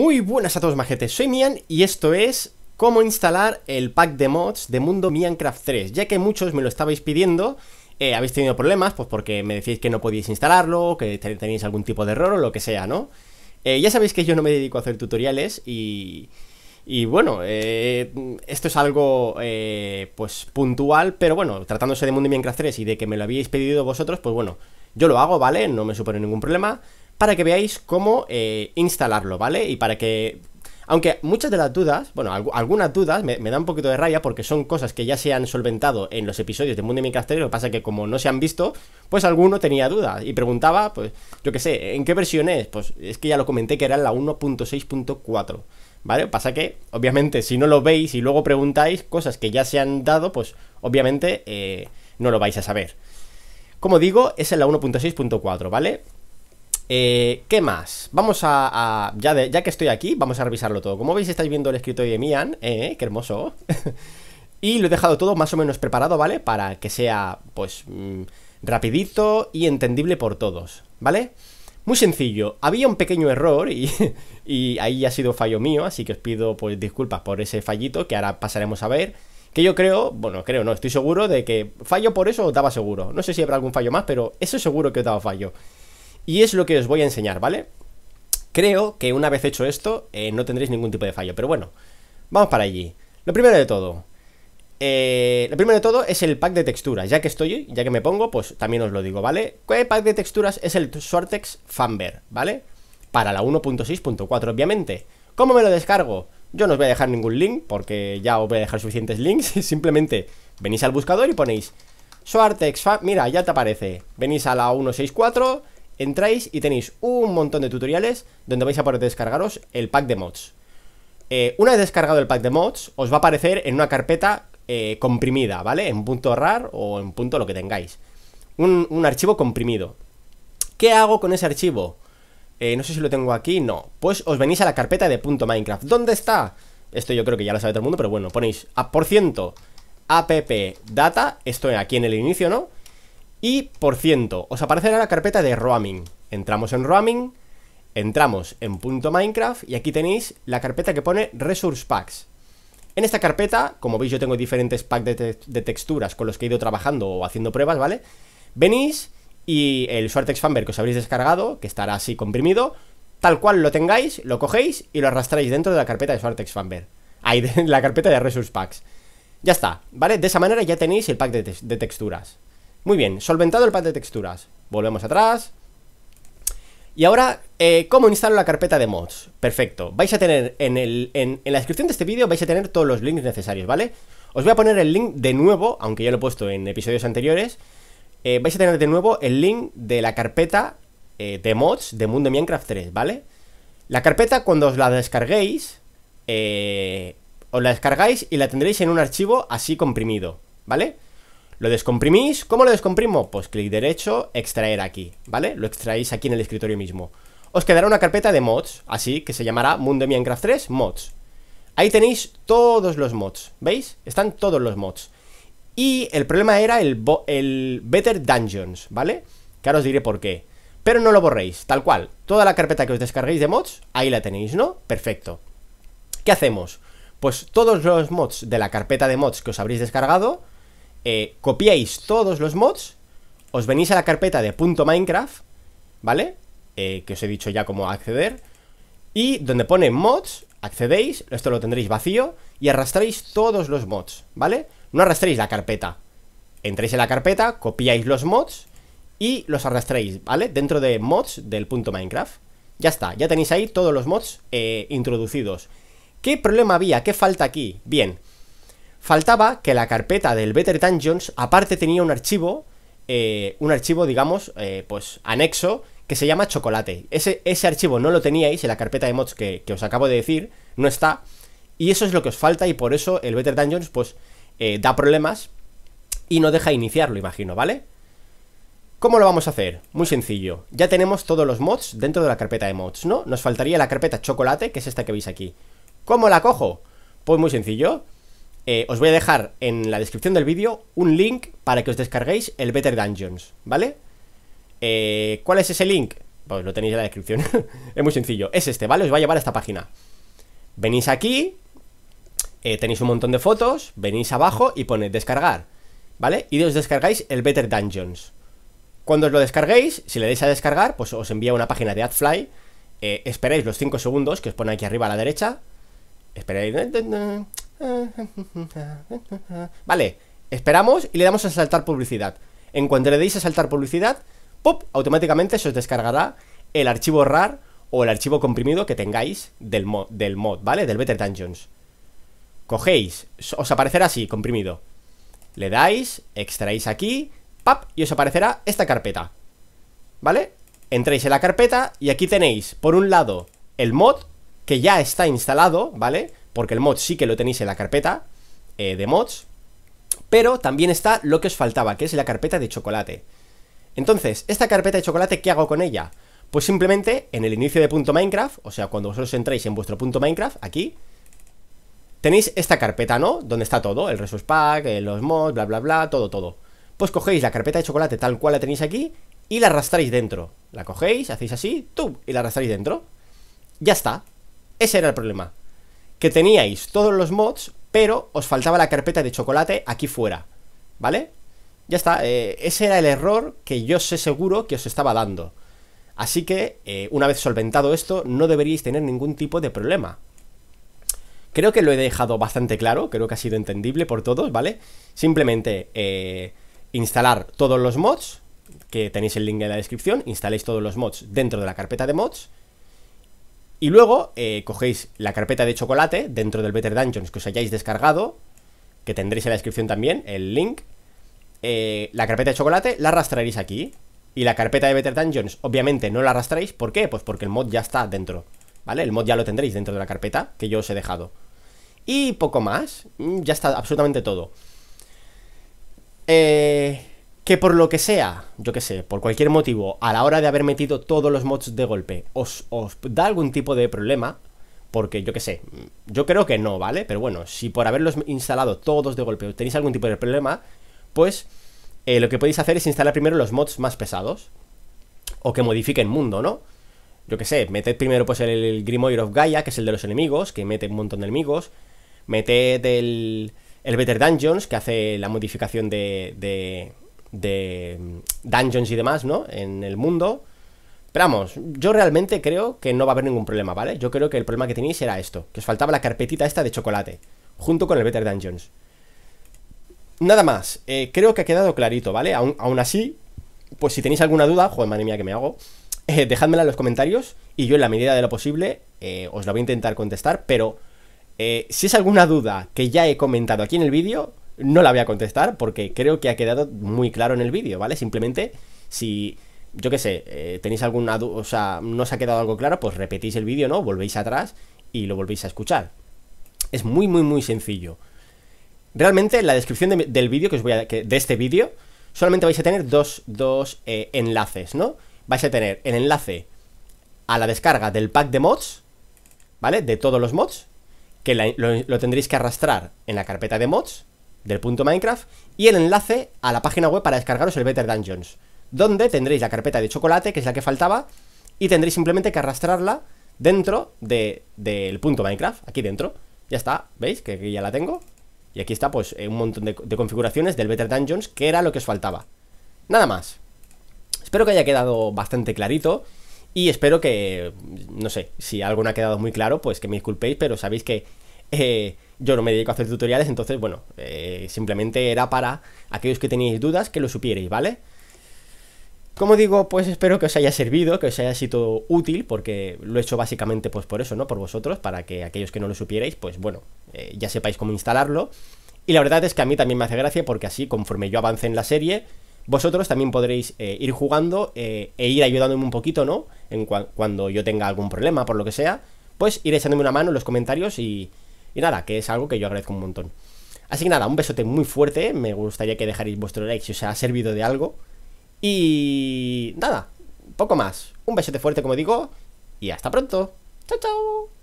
Muy buenas a todos majetes, soy Mian y esto es cómo instalar el pack de mods de Mundo Minecraft 3, ya que muchos me lo estabais pidiendo, eh, habéis tenido problemas, pues porque me decíais que no podíais instalarlo, que tenéis algún tipo de error o lo que sea, ¿no? Eh, ya sabéis que yo no me dedico a hacer tutoriales y... Y bueno, eh, esto es algo pues puntual, pero bueno, tratándose de Mundo Minecraft 3 y de que me lo habíais pedido vosotros, pues bueno, yo lo hago, ¿vale? No me supone ningún problema para que veáis cómo eh, instalarlo, ¿vale? Y para que... Aunque muchas de las dudas, bueno, algunas dudas me, dan un poquito de raya porque son cosas que ya se han solventado en los episodios de Mundo de 3 lo que pasa que como no se han visto, pues alguno tenía dudas y preguntaba, pues, yo qué sé, ¿en qué versión es? Pues es que ya lo comenté que era la 1.6.4. ¿vale? Pasa que, obviamente, si no lo veis y luego preguntáis cosas que ya se han dado, pues obviamente eh, no lo vais a saber. Como digo, es en la 1.6.4, ¿vale? Eh, ¿Qué más? Vamos a... ya, que estoy aquí, vamos a revisarlo todo. Como veis, estáis viendo el escrito de Mian. Eh, ¡Qué hermoso! y lo he dejado todo más o menos preparado, ¿vale? Para que sea, pues, mm, rapidito y entendible por todos, ¿vale? Muy sencillo. Había un pequeño error y, y ahí ha sido fallo mío, así que os pido, pues, disculpas por ese fallito que ahora pasaremos a ver. Que yo creo, bueno, creo no, estoy seguro de que fallo por eso o daba seguro. No sé si habrá algún fallo más, pero eso seguro que os daba fallo. Y es lo que os voy a enseñar, ¿vale? Creo que una vez hecho esto eh, no tendréis ningún tipo de fallo, pero bueno, vamos para allí. Lo primero de todo, eh, lo primero de todo es el pack de texturas. Ya que estoy, ya que me pongo, pues también os lo digo, ¿vale? ¿Qué pack de texturas es el Sortex Fanber, ¿vale? Para la 1.6.4, obviamente. ¿Cómo me lo descargo? Yo no os voy a dejar ningún link porque ya os voy a dejar suficientes links. Simplemente venís al buscador y ponéis Swartex Mira, ya te aparece. Venís a la 164 entráis y tenéis un montón de tutoriales donde vais a poder descargaros el pack de mods. Eh, una vez descargado el pack de mods, os va a aparecer en una carpeta eh, comprimida, ¿vale? En punto .rar o en punto lo que tengáis. Un, archivo comprimido. ¿Qué hago con ese archivo? Eh, no sé si lo tengo aquí, no. Pues os venís a la carpeta de punto .minecraft. ¿Dónde está? Esto yo creo que ya lo sabe todo el mundo, pero bueno, ponéis a por ciento app data, esto aquí en el inicio, ¿no? Y por ciento, os aparecerá la carpeta de roaming. Entramos en roaming, entramos en punto Minecraft y aquí tenéis la carpeta que pone resource packs. En esta carpeta, como veis yo tengo diferentes packs de, texturas con los que he ido trabajando o haciendo pruebas, ¿vale? Venís y el Swartex Fanber que os habréis descargado, que estará así comprimido, tal cual lo tengáis, lo cogéis y lo arrastráis dentro de la carpeta de Swartex Fanber. Ahí, en la carpeta de resource packs. Ya está, ¿vale? De esa manera ya tenéis el pack de texturas. Muy bien, solventado el pack de texturas. Volvemos atrás. Y ahora, eh, ¿cómo instalo la carpeta de mods? Perfecto, vais a tener en, la descripción de este vídeo vais a tener todos los links necesarios, ¿vale? Os voy a poner el link de nuevo, aunque ya lo he puesto en episodios anteriores, eh, vais a tener de nuevo el link de la carpeta eh, de mods de Mundo Minecraft 3, ¿vale? La carpeta cuando os la descarguéis, os la descargáis y la tendréis en un archivo así comprimido, ¿vale? Lo descomprimís, ¿cómo lo descomprimo? Pues clic derecho, extraer aquí, ¿vale? Lo extraéis aquí en el escritorio mismo Os quedará una carpeta de mods, así que se llamará Mundo Minecraft 3 Mods Ahí tenéis todos los mods, ¿veis? Están todos los mods Y el problema era el, el Better Dungeons, ¿vale? Que ahora os diré por qué Pero no lo borréis, tal cual Toda la carpeta que os descarguéis de mods, ahí la tenéis, ¿no? Perfecto ¿Qué hacemos? Pues todos los mods de la carpeta de mods que os habréis descargado eh, copiáis todos los mods, os venís a la carpeta de .minecraft, ¿vale? Eh, que os he dicho ya cómo acceder, y donde pone mods, accedéis, esto lo tendréis vacío, y arrastráis todos los mods, ¿vale? No arrastréis la carpeta. Entréis en la carpeta, copiáis los mods y los arrastráis, ¿vale? Dentro de mods del punto Minecraft. Ya está, ya tenéis ahí todos los mods eh, introducidos. ¿Qué problema había? ¿Qué falta aquí? Bien, Faltaba que la carpeta del Better Dungeons aparte tenía un archivo, eh, un archivo, digamos, eh, pues anexo, que se llama Chocolate. Ese, ese, archivo no lo teníais en la carpeta de mods que, os acabo de decir, no está. Y eso es lo que os falta y por eso el Better Dungeons, pues, eh, da problemas y no deja iniciarlo, imagino, ¿vale? ¿Cómo lo vamos a hacer? Muy sencillo. Ya tenemos todos los mods dentro de la carpeta de mods, ¿no? Nos faltaría la carpeta chocolate, que es esta que veis aquí. ¿Cómo la cojo? Pues muy sencillo. Eh, os voy a dejar en la descripción del vídeo un link para que os descarguéis el Better Dungeons, ¿vale? Eh, ¿Cuál es ese link? Pues lo tenéis en la descripción, es muy sencillo, es este, ¿vale? Os va a llevar a esta página. Venís aquí, eh, tenéis un montón de fotos, venís abajo y pone descargar, ¿vale? Y os descargáis el Better Dungeons. Cuando os lo descarguéis, si le dais a descargar, pues os envía una página de AdFly. esperáis los 5 segundos que os pone aquí arriba a la derecha. Esperáis Vale, esperamos y le damos a saltar publicidad. En cuanto le deis a saltar publicidad, ¡pop! automáticamente se os descargará el archivo RAR o el archivo comprimido que tengáis del mod, del mod ¿vale? Del Better Dungeons. Cogéis, os aparecerá así, comprimido. Le dais, extraéis aquí, ¡pap! y os aparecerá esta carpeta. ¿Vale? Entréis en la carpeta y aquí tenéis, por un lado, el mod, que ya está instalado, ¿vale? porque el mod sí que lo tenéis en la carpeta eh, de mods, pero también está lo que os faltaba, que es la carpeta de chocolate. Entonces, esta carpeta de chocolate, ¿qué hago con ella? Pues simplemente en el inicio de punto Minecraft, o sea, cuando vosotros entráis en vuestro punto Minecraft, aquí, tenéis esta carpeta, ¿no? Donde está todo, el resource pack, eh, los mods, bla, bla, bla, todo, todo. Pues cogéis la carpeta de chocolate tal cual la tenéis aquí y la arrastráis dentro. La cogéis, hacéis así, tú y la arrastráis dentro. Ya está. Ese era el problema que teníais todos los mods, pero os faltaba la carpeta de chocolate aquí fuera, ¿vale? Ya está, eh, ese era el error que yo sé seguro que os estaba dando. Así que, eh, una vez solventado esto, no deberíais tener ningún tipo de problema. Creo que lo he dejado bastante claro, creo que ha sido entendible por todos, ¿vale? Simplemente eh, instalar todos los mods, que tenéis el link en la descripción, instaléis todos los mods dentro de la carpeta de mods, y luego eh, cogéis la carpeta de chocolate dentro del Better Dungeons que os hayáis descargado, que tendréis en la descripción también el link. Eh, la carpeta de chocolate la arrastraréis aquí. Y la carpeta de Better Dungeons, obviamente, no la arrastráis. ¿Por qué? Pues porque el mod ya está dentro. ¿Vale? El mod ya lo tendréis dentro de la carpeta que yo os he dejado. Y poco más. Mm, ya está absolutamente todo. Eh, que por lo que sea, yo que sé, por cualquier motivo, a la hora de haber metido todos los mods de golpe, os, da algún tipo de problema, porque yo que sé, yo creo que no, ¿vale? Pero bueno, si por haberlos instalado todos de golpe tenéis algún tipo de problema, pues eh, lo que podéis hacer es instalar primero los mods más pesados, o que modifiquen mundo, ¿no? Yo que sé, meted primero pues el, el Grimoire of Gaia, que es el de los enemigos, que mete un montón de enemigos, meted el, el Better Dungeons, que hace la modificación de, de de mm, dungeons y demás, ¿no? En el mundo. Pero vamos, yo realmente creo que no va a haber ningún problema, ¿vale? Yo creo que el problema que tenéis era esto, que os faltaba la carpetita esta de chocolate, junto con el Better Dungeons. Nada más, eh, creo que ha quedado clarito, ¿vale? Aún, así, pues si tenéis alguna duda, joder, madre mía que me hago, eh, dejadmela en los comentarios y yo en la medida de lo posible eh, os la voy a intentar contestar, pero eh, si es alguna duda que ya he comentado aquí en el vídeo, no la voy a contestar porque creo que ha quedado muy claro en el vídeo, ¿vale? Simplemente si yo qué sé, eh, tenéis alguna o sea, no os ha quedado algo claro, pues repetís el vídeo, ¿no? Volvéis atrás y lo volvéis a escuchar. Es muy, muy, muy sencillo. Realmente en la descripción del vídeo que os voy a, de este vídeo, solamente vais a tener dos, dos eh, enlaces, ¿no? Vais a tener el enlace a la descarga del pack de mods, ¿vale? De todos los mods, que lo tendréis que arrastrar en la carpeta de mods, del punto Minecraft y el enlace a la página web para descargaros el Better Dungeons, donde tendréis la carpeta de chocolate, que es la que faltaba, y tendréis simplemente que arrastrarla dentro del de, punto Minecraft, aquí dentro. Ya está, ¿veis? Que aquí ya la tengo. Y aquí está pues eh, un montón de, configuraciones del Better Dungeons, que era lo que os faltaba. Nada más. Espero que haya quedado bastante clarito. Y espero que, no sé, si algo no ha quedado muy claro, pues que me disculpéis, pero sabéis que eh, yo no me dedico a hacer tutoriales, entonces, bueno, eh, simplemente era para aquellos que tenéis dudas que lo supierais, ¿vale? Como digo, pues espero que os haya servido, que os haya sido útil, porque lo he hecho básicamente pues por eso, ¿no? Por vosotros, para que aquellos que no lo supierais, pues bueno, eh, ya sepáis cómo instalarlo. Y la verdad es que a mí también me hace gracia porque así, conforme yo avance en la serie, vosotros también podréis eh, ir jugando e ir ayudándome un poquito, ¿no? En cuando yo tenga algún problema, por lo que sea, pues ir echándome una mano en los comentarios y, y nada, que es algo que yo agradezco un montón. Así que nada, un besote muy fuerte. Me gustaría que dejaréis vuestro like si os ha servido de algo. Y nada, poco más. Un besote fuerte, como digo. Y hasta pronto. Chao, chao.